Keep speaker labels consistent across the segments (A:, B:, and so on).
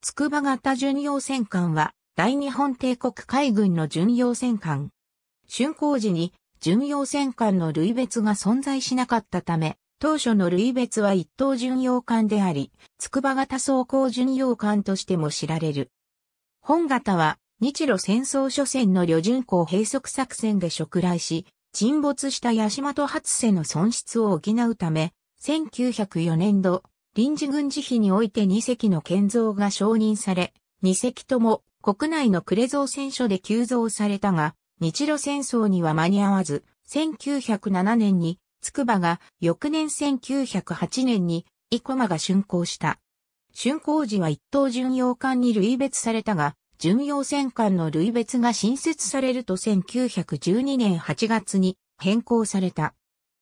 A: 筑波型巡洋戦艦は、大日本帝国海軍の巡洋戦艦。竣工時に、巡洋戦艦の類別が存在しなかったため、当初の類別は一等巡洋艦であり、筑波型装甲巡洋艦としても知られる。本型は、日露戦争初戦の旅順港閉塞作戦で触来し、沈没した八島と初瀬の損失を補うため、1904年度、臨時軍事費において2隻の建造が承認され、2隻とも国内のクレゾー戦所で急増されたが、日露戦争には間に合わず、1907年に、筑波が、翌年1908年に、生駒が竣工した。竣工時は一等巡洋艦に類別されたが、巡洋戦艦の類別が新設されると1912年8月に変更された。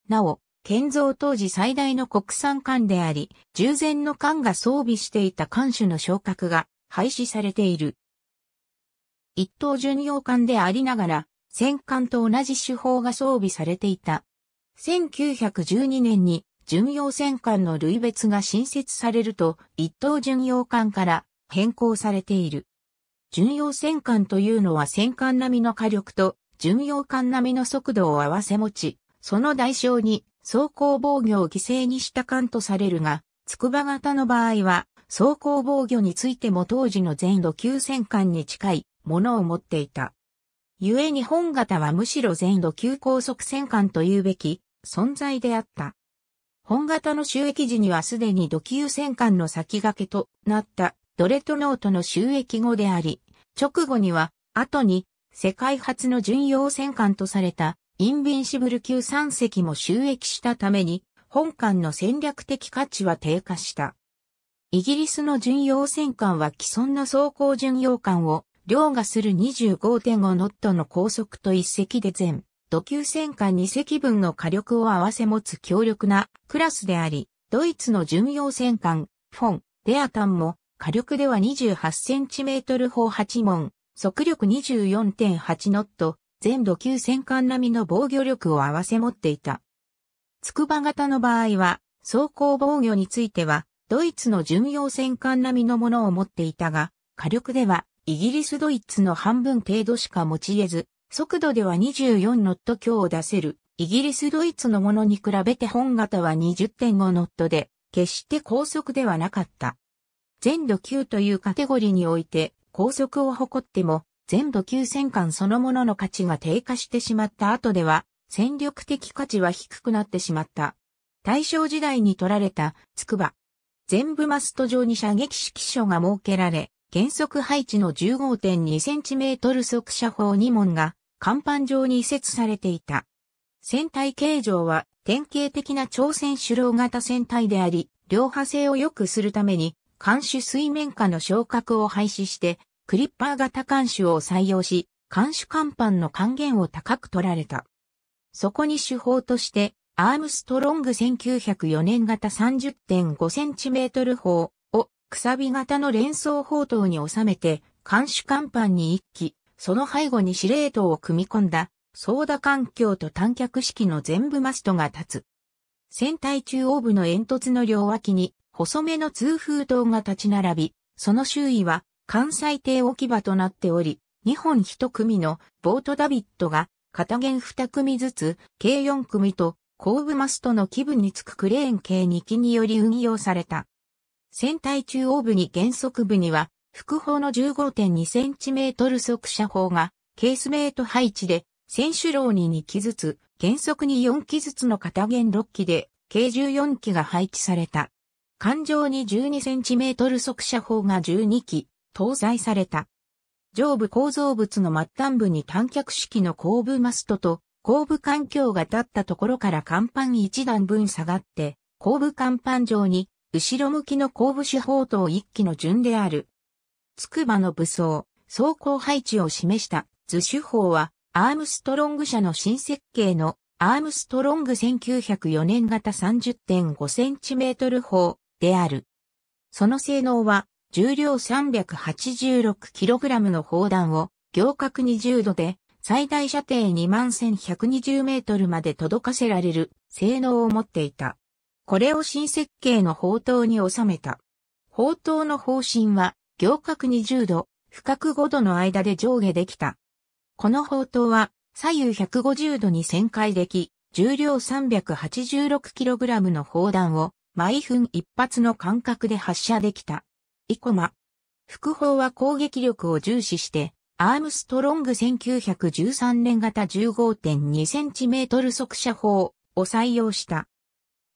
A: なお、建造当時最大の国産艦であり、従前の艦が装備していた艦首の昇格が廃止されている。一等巡洋艦でありながら、戦艦と同じ手法が装備されていた。1912年に巡洋戦艦の類別が新設されると、一等巡洋艦から変更されている。巡洋戦艦というのは戦艦並みの火力と巡洋艦並みの速度を合わせ持ち、その代償に走行防御を犠牲にした艦とされるが、筑波型の場合は、走行防御についても当時の全土急戦艦に近いものを持っていた。故に本型はむしろ全土急高速戦艦というべき存在であった。本型の収益時にはすでに土級戦艦の先駆けとなったドレトノートの収益後であり、直後には後に世界初の巡洋戦艦とされたインビンシブル級3隻も収益したために、本艦の戦略的価値は低下した。イギリスの巡洋戦艦は既存の装甲巡洋艦を凌駕する25.5ノットの高速と1隻で全、土級戦艦2隻分の火力を合わせ持つ強力なクラスであり、ドイツの巡洋戦艦、フォン、デアタンも火力では2 8トル砲8門、速力24.8ノット、全土級戦艦並みの防御力を合わせ持っていた。筑波型の場合は、装甲防御については、ドイツの巡洋戦艦並みのものを持っていたが、火力では、イギリスドイツの半分程度しか用いず、速度では24ノット強を出せる、イギリスドイツのものに比べて本型は20.5ノットで、決して高速ではなかった。全土級というカテゴリーにおいて、高速を誇っても、全土級戦艦そのものの価値が低下してしまった後では、戦力的価値は低くなってしまった。大正時代に取られた、筑波。全部マスト上に射撃式所が設けられ、原則配置の 15.2cm 速射砲2門が、甲板上に移設されていた。船体形状は典型的な朝鮮主郎型船体であり、両派性を良くするために、艦首水面下の昇格を廃止して、クリッパー型艦首を採用し、艦首艦板の還元を高く取られた。そこに手法として、アームストロング1904年型 30.5cm 砲をくさび型の連装砲塔に収めて、艦首艦板に一機、その背後に司令塔を組み込んだ、操舵環境と短脚式の全部マストが立つ。船体中央部の煙突の両脇に、細めの通風塔が立ち並び、その周囲は関西艇置き場となっており、2本1組のボートダビットが片弦2組ずつ計4組と後部マストの基部につくクレーン計2機により運用された。船体中央部に原則部には、副砲の 15.2cm 速射砲がケースメイト配置で、選手楼に2機ずつ、原則に4機ずつの片弦6機で、計14機が配置された。環状に 12cm 速射砲が12機、搭載された。上部構造物の末端部に短脚式の後部マストと後部環境が立ったところから甲板一段分下がって、後部甲板上に後ろ向きの後部手法等一機の順である。筑波の武装、走行配置を示した図手法はアームストロング社の新設計のアームストロング1904年型 30.5cm 砲である。その性能は重量 386kg の砲弾を行角20度で最大射程21120メートルまで届かせられる性能を持っていた。これを新設計の砲塔に収めた。砲塔の方針は行角20度、深角5度の間で上下できた。この砲塔は左右150度に旋回でき、重量 386kg の砲弾を毎分一発の間隔で発射できた。イコマ。副砲は攻撃力を重視して、アームストロング1913年型 15.2cm 速射砲を採用した。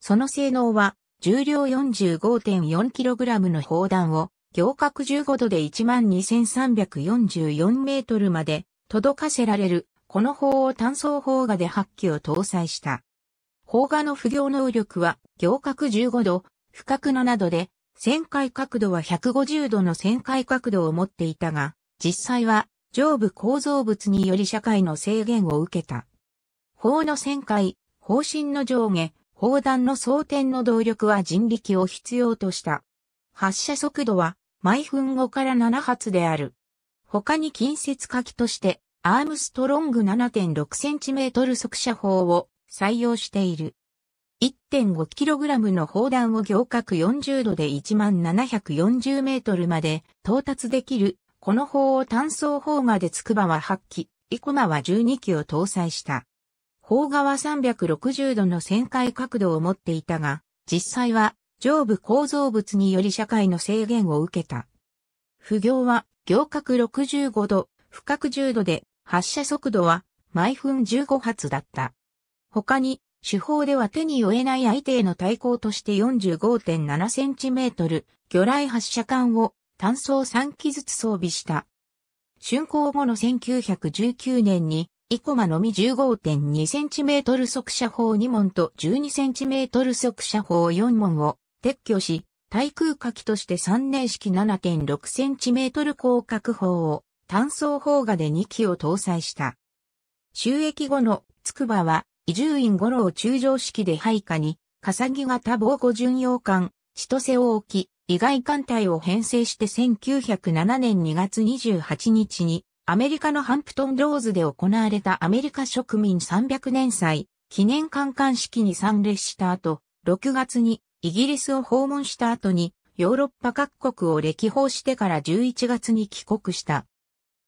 A: その性能は、重量 45.4kg の砲弾を、行角15度で12,344メートルまで届かせられる、この砲を単装砲画で8機を搭載した。砲画の不行能力は、行角15度、深角7度で、旋回角度は150度の旋回角度を持っていたが、実際は上部構造物により社会の制限を受けた。法の旋回、方針の上下、砲弾の装填の動力は人力を必要とした。発射速度は毎分5から7発である。他に近接火器として、アームストロング 7.6cm 速射砲を採用している。1.5kg の砲弾を行角40度で1740メートルまで到達できる、この砲を単装砲がで筑波は8機、生駒は12機を搭載した。砲側は360度の旋回角度を持っていたが、実際は上部構造物により社会の制限を受けた。不行は行角65度、深角10度で発射速度は毎分15発だった。他に手法では手に負えない相手への対抗として 45.7cm 魚雷発射管を単装3機ずつ装備した。竣工後の1919年に、イコマのみ 15.2cm 速射砲2門と 12cm 速射砲4門を撤去し、対空火器として三年式 7.6cm 広角砲を単装砲画で2機を搭載した。収益後の筑波は伊集院五郎中将式で配下に、笠木型防護巡洋艦、千歳を置き、意外艦隊を編成して1907年2月28日に、アメリカのハンプトンローズで行われたアメリカ植民300年祭、記念観艦式に参列した後、6月にイギリスを訪問した後に、ヨーロッパ各国を歴訪してから11月に帰国した。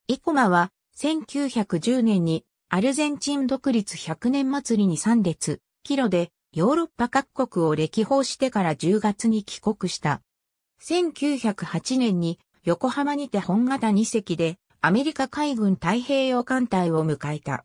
A: イコマは、1910年にアルゼンチン独立100年祭りに3列、キロでヨーロッパ各国を歴訪してから10月に帰国した。1908年に横浜にて本型2隻でアメリカ海軍太平洋艦隊を迎えた。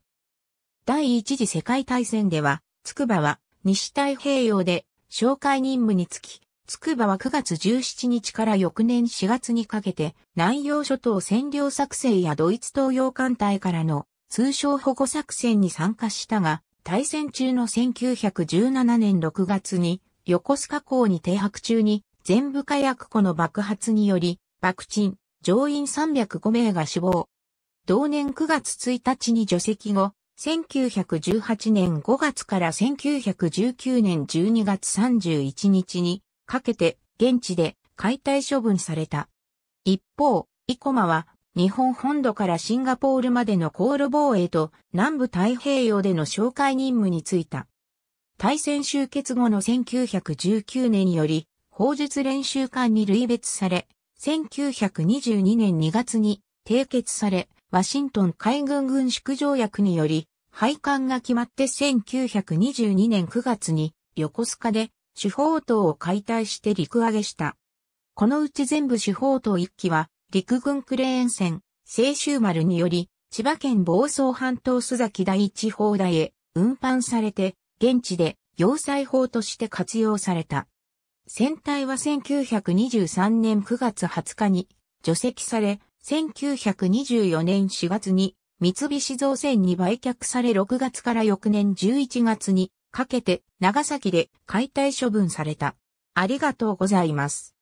A: 第一次世界大戦では、筑波は西太平洋で紹介任務につき、筑波は9月17日から翌年4月にかけて南洋諸島占領作戦やドイツ東洋艦隊からの通称保護作戦に参加したが、対戦中の1917年6月に、横須賀港に停泊中に、全部火薬庫の爆発により、爆沈、乗員305名が死亡。同年9月1日に除籍後、1918年5月から1919年12月31日にかけて現地で解体処分された。一方、生駒は日本本土からシンガポールまでの航路防衛と南部太平洋での紹介任務に就いた。対戦終結後の1919年により、砲術練習艦に類別され、1922年2月に締結され、ワシントン海軍軍縮条約により、廃管が決まって1922年9月に横須賀で主砲塔を解体して陸揚げした。このうち全部主砲塔1機は陸軍クレーン船、青州丸により、千葉県房総半島須崎第一砲台へ運搬されて、現地で要塞砲として活用された。船体は1923年9月20日に除籍され、1924年4月に三菱造船に売却され6月から翌年11月にかけて長崎で解体処分された。ありがとうございます。